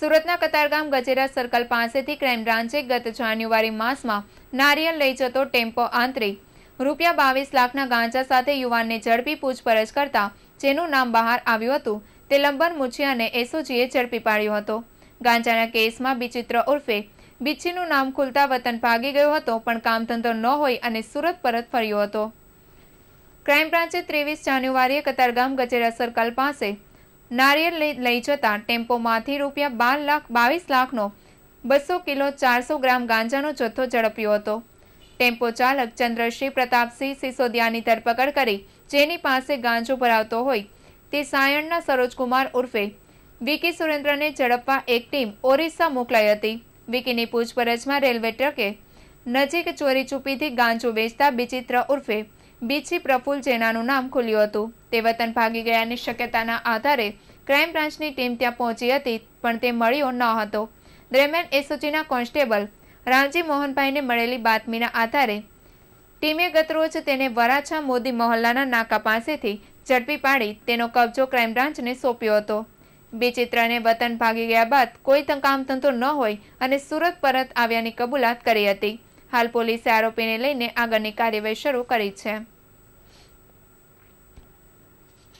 સુરતના કતારગામ ગજેરા સર્કલ પાસેથી ક્રાઇમ બ્રાન્ચે ગત જાન્યુઆરી માસમાં નારિયેલ લઈ જતો ટેમ્પો આંતરે રૂપિયા બાવીસ લાખના ગાંજા સાથે યુવાનને ઝડપી પૂછપરછ કરતા જેનું નામ બહાર આવ્યું હતું તે લંબન મુછિયાને એસઓજીએ ઝડપી પાડ્યો હતો ગાંજાના કેસમાં બિચિત્ર ઉર્ફે બિચ્છીનું નામ ખુલતા વતન ભાગી ગયો હતો પણ કામ ધંધો ન હોય અને સુરત પરત ફર્યો હતો ક્રાઇમ બ્રાન્ચે ત્રેવીસ જાન્યુઆરીએ કતારગામ ગજેરા સર્કલ પાસે નારિયેળ લઈ જતા ટેમ્પોમાંથી રૂપિયા બાર લાખ બાવીસ લાખનો બસો કિલો ચારસો ગ્રામ ગાંજાનો જથ્થો ઝડપ્યો હતો ટેમ્પો ચાલક ચંદ્રશ્રી પ્રતાપસિંહ સિસોદિયાની ધરપકડ કરી જેની પાસે ગાંજો ભરાવતો હોય તે સાયણના સરોજકુમાર ઉર્ફે વિકી સુરેન્દ્રને ઝડપવા એક ટીમ ઓરિસ્સા મોકલાઈ હતી વિકીની પૂછપરછમાં રેલવે ટ્રકે નજીક ચોરી ચૂપીથી ગાંજો વેચતા બિચિત્ર ઉર્ફે બીછી પ્રફુલ જેનાનું નામ ખુલ્યું હતું તે વતન ભાગી ગયાની શક્યતાના આધારે ક્રાઇમ બ્રાન્ચની ટીમ ત્યાં પહોંચી હતી પણ તે મળ્યો ન હતો દરમિયાન એસઓજીના કોન્સ્ટેબલ રામજી મોહનભાઈને મળેલી બાતમીના આધારે ટીમે ગતરોજ તેને વરાછા મોદી મહોલ્લાના નાકા પાસેથી ઝડપી પાડી તેનો કબજો ક્રાઇમ બ્રાન્ચને સોંપ્યો હતો બેચિત્રાને વતન ભાગી ગયા બાદ કોઈ કામ ન હોય અને સુરત પરત આવ્યાની કબૂલાત કરી હતી હાલ પોલીસે આરોપીને લઈને આગળની કાર્યવાહી શરૂ કરી છે